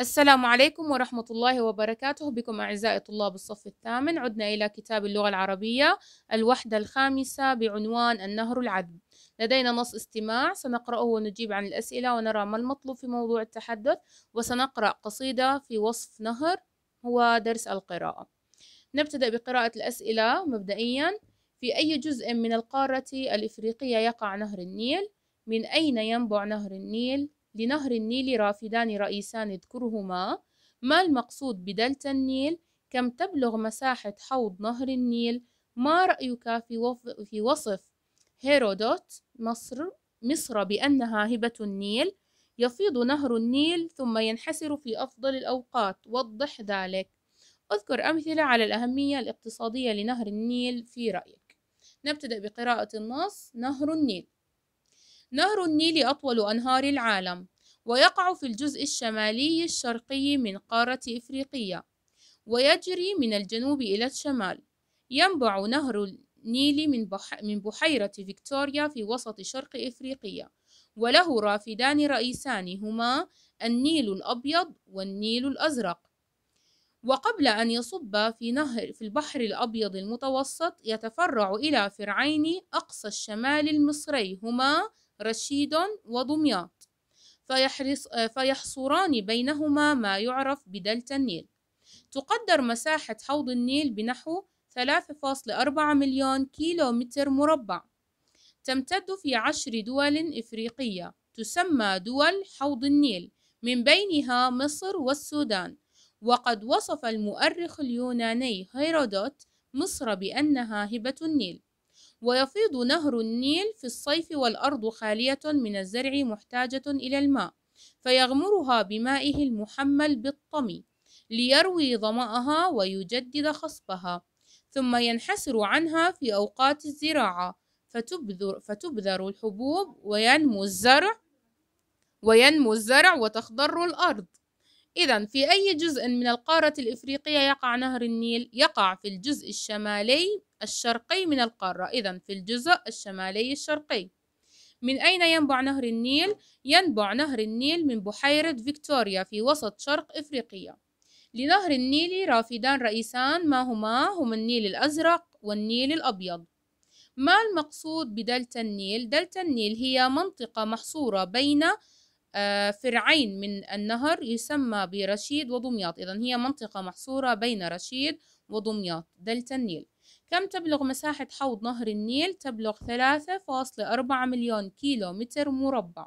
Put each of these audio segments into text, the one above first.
السلام عليكم ورحمة الله وبركاته بكم أعزائي طلاب الصف الثامن عدنا إلى كتاب اللغة العربية الوحدة الخامسة بعنوان النهر العذب لدينا نص استماع سنقرأه ونجيب عن الأسئلة ونرى ما المطلوب في موضوع التحدث وسنقرأ قصيدة في وصف نهر هو درس القراءة نبتدأ بقراءة الأسئلة مبدئيا في أي جزء من القارة الإفريقية يقع نهر النيل؟ من أين ينبع نهر النيل؟ لنهر النيل رافدان رئيسان اذكرهما ما المقصود بدلتا النيل كم تبلغ مساحة حوض نهر النيل ما رأيك في, وف... في وصف هيرودوت مصر مصر بأنها هبة النيل يفيض نهر النيل ثم ينحسر في أفضل الأوقات وضح ذلك اذكر أمثلة على الأهمية الاقتصادية لنهر النيل في رأيك نبتدأ بقراءة النص نهر النيل نهر النيل أطول أنهار العالم ويقع في الجزء الشمالي الشرقي من قارة إفريقيا ويجري من الجنوب إلى الشمال ينبع نهر النيل من, بح من بحيرة فيكتوريا في وسط شرق إفريقيا وله رافدان رئيسان هما النيل الأبيض والنيل الأزرق وقبل أن يصب في نهر في البحر الأبيض المتوسط يتفرع إلى فرعين أقصى الشمال المصري هما رشيد ودمياط فيحرص فيحصران بينهما ما يعرف بدلتا النيل تقدر مساحة حوض النيل بنحو 3.4 مليون كيلو متر مربع تمتد في عشر دول إفريقية تسمى دول حوض النيل من بينها مصر والسودان وقد وصف المؤرخ اليوناني هيرودوت مصر بأنها هبة النيل ويفيض نهر النيل في الصيف والأرض خالية من الزرع محتاجة إلى الماء فيغمرها بمائه المحمل بالطمي ليروي ظمأها ويجدد خصبها ثم ينحسر عنها في أوقات الزراعة فتبذر, فتبذر الحبوب وينمو الزرع وينمو الزرع وتخضر الأرض إذا في أي جزء من القارة الإفريقية يقع نهر النيل؟ يقع في الجزء الشمالي الشرقي من القارة إذا في الجزء الشمالي الشرقي من أين ينبع نهر النيل؟ ينبع نهر النيل من بحيرة فيكتوريا في وسط شرق إفريقيا لنهر النيل رافدان رئيسان ما هما؟ هما النيل الأزرق والنيل الأبيض ما المقصود بدلتا النيل؟ دلتا النيل هي منطقة محصورة بين آه، فرعين من النهر يسمى برشيد ودمياط إذا هي منطقة محصورة بين رشيد ودمياط دلتا النيل كم تبلغ مساحة حوض نهر النيل؟ تبلغ 3.4 مليون كيلو متر مربع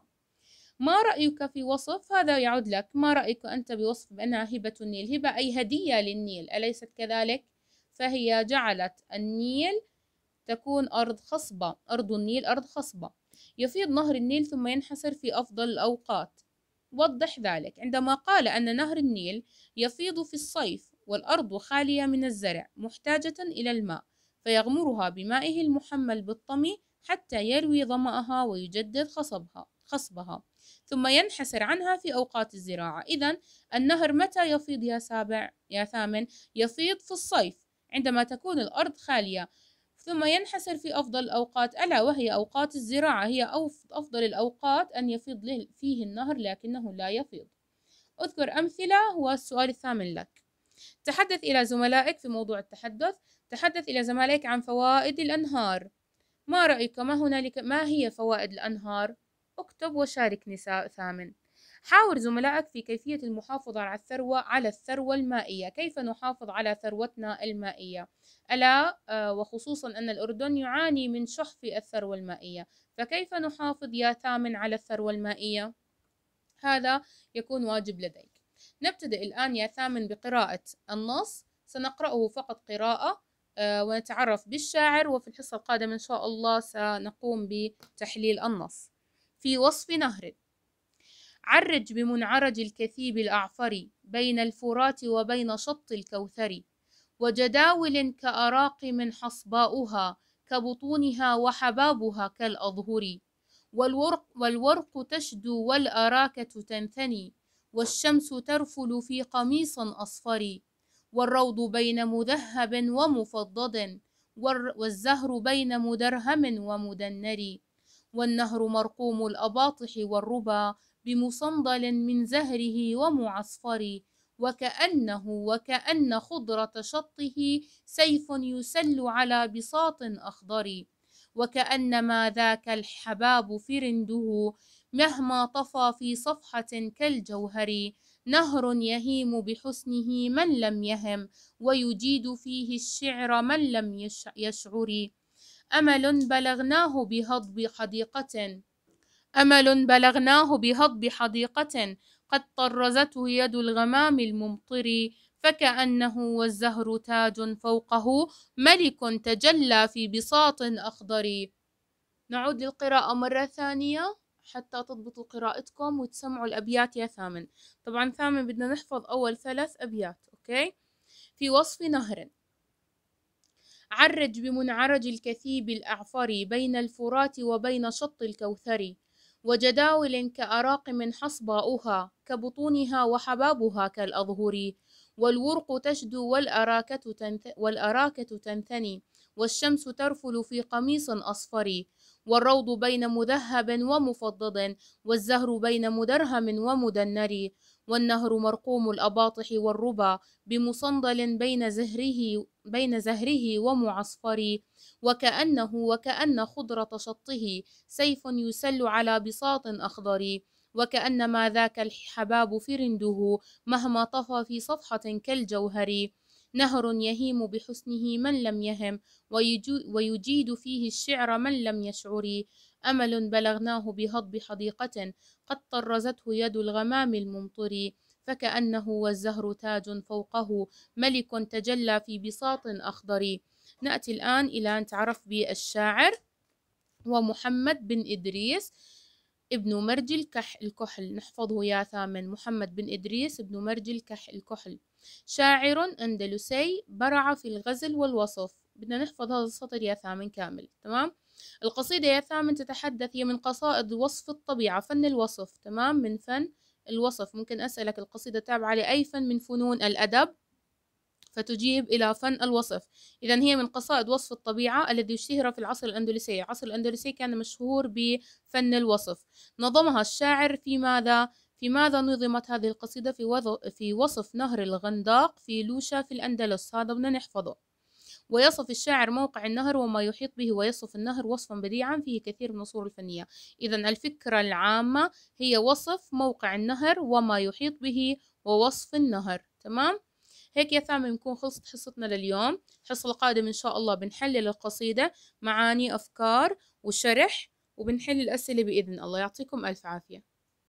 ما رأيك في وصف هذا يعود لك ما رأيك أنت بوصف بأنها هبة النيل هبة أي هدية للنيل أليست كذلك؟ فهي جعلت النيل تكون أرض خصبة أرض النيل أرض خصبة يفيض نهر النيل ثم ينحسر في أفضل الأوقات وضح ذلك عندما قال أن نهر النيل يفيض في الصيف والأرض خالية من الزرع محتاجة إلى الماء فيغمرها بمائه المحمل بالطمي حتى يروي ظمأها ويجدد خصبها خصبها ثم ينحسر عنها في أوقات الزراعة إذا النهر متى يفيض يا سابع يا ثامن يفيض في الصيف عندما تكون الأرض خالية ثم ينحسر في أفضل الأوقات ألا وهي أوقات الزراعة هي أفضل الأوقات أن يفيض فيه النهر لكنه لا يفيض أذكر أمثلة هو السؤال الثامن لك تحدث إلى زملائك في موضوع التحدث تحدث إلى زملائك عن فوائد الأنهار ما رأيك ما هنالك ما هي فوائد الأنهار؟ اكتب وشارك نساء ثامن حاور زملائك في كيفية المحافظة على الثروة على الثروة المائية كيف نحافظ على ثروتنا المائية ألا آه، وخصوصا أن الأردن يعاني من في الثروة المائية فكيف نحافظ يا ثامن على الثروة المائية هذا يكون واجب لديك نبتدئ الآن يا ثامن بقراءة النص سنقرأه فقط قراءة آه، ونتعرف بالشاعر وفي الحصة القادمة إن شاء الله سنقوم بتحليل النص في وصف نهر عرج بمنعرج الكثيب الأعفر بين الفرات وبين شط الكوثر وجداول كأراقم حصباؤها كبطونها وحبابها كالأظهر والورق, والورق تشدو والأراكة تنثني والشمس ترفل في قميص أصفر والروض بين مذهب ومفضد والزهر بين مدرهم ومدنر والنهر مرقوم الأباطح والربا بمصندل من زهره ومعصفر وكأنه وكأن خضرة شطه سيف يسل على بساط أخضر وكأنما ذاك الحباب فرنده مهما طفى في صفحة كالجوهر نهر يهيم بحسنه من لم يهم ويجيد فيه الشعر من لم يشعر أمل بلغناه بهضب حديقة أمل بلغناه بهضب حديقة قد طرزته يد الغمام الممطر فكأنه والزهر تاج فوقه ملك تجلى في بساط أخضر نعود للقراءة مرة ثانية حتى تضبطوا قراءتكم وتسمعوا الأبيات يا ثامن طبعا ثامن بدنا نحفظ أول ثلاث أبيات أوكي في وصف نهر عرج بمنعرج الكثيب الأعفر بين الفرات وبين شط الكوثر وجداول كأراقم حصباؤها كبطونها وحبابها كالأظهر والورق تشدو والأراكة, والأراكة تنثني والشمس ترفل في قميص أصفر والروض بين مذهب ومفضض والزهر بين مدرهم ومدنر والنهر مرقوم الأباطح والربا بمصندل بين زهره بين زهره ومعصفر وكأنه وكأن خضرة شطه سيف يسل على بساط أخضر وكأنما ذاك الحباب فرنده مهما طفى في صفحة كالجوهر نهر يهيم بحسنه من لم يهم ويجيد فيه الشعر من لم يشعري أمل بلغناه بهضب حديقة قد طرزته يد الغمام الممطر فكأنه والزهر تاج فوقه ملك تجلى في بساط أخضر نأتي الآن إلى أن تعرف بالشاعر ومحمد بن إدريس ابن مرج الكح الكحل نحفظه يا ثامن محمد بن إدريس ابن مرج الكح الكحل شاعر أندلسي برع في الغزل والوصف بدنا نحفظ هذا السطر يا ثامن كامل تمام القصيدة يا ثامن تتحدث هي من قصائد وصف الطبيعة فن الوصف تمام من فن الوصف ممكن أسألك القصيدة تابعة لأي فن من فنون الأدب فتجيب إلى فن الوصف إذا هي من قصائد وصف الطبيعة الذي اشتهر في العصر الأندلسي العصر الأندلسي كان مشهور بفن الوصف نظمها الشاعر في ماذا؟ في ماذا نظمت هذه القصيدة في, وض... في وصف نهر الغنداق في لوشا في الأندلس هذا بدنا نحفظه ويصف الشاعر موقع النهر وما يحيط به ويصف النهر وصفا بديعا فيه كثير من الصور الفنية إذا الفكرة العامة هي وصف موقع النهر وما يحيط به ووصف النهر تمام هيك يا ثامة بنكون خلصت حصتنا لليوم الحصة القادمة إن شاء الله بنحلل القصيدة معاني أفكار وشرح وبنحل الأسئلة بإذن الله يعطيكم ألف عافية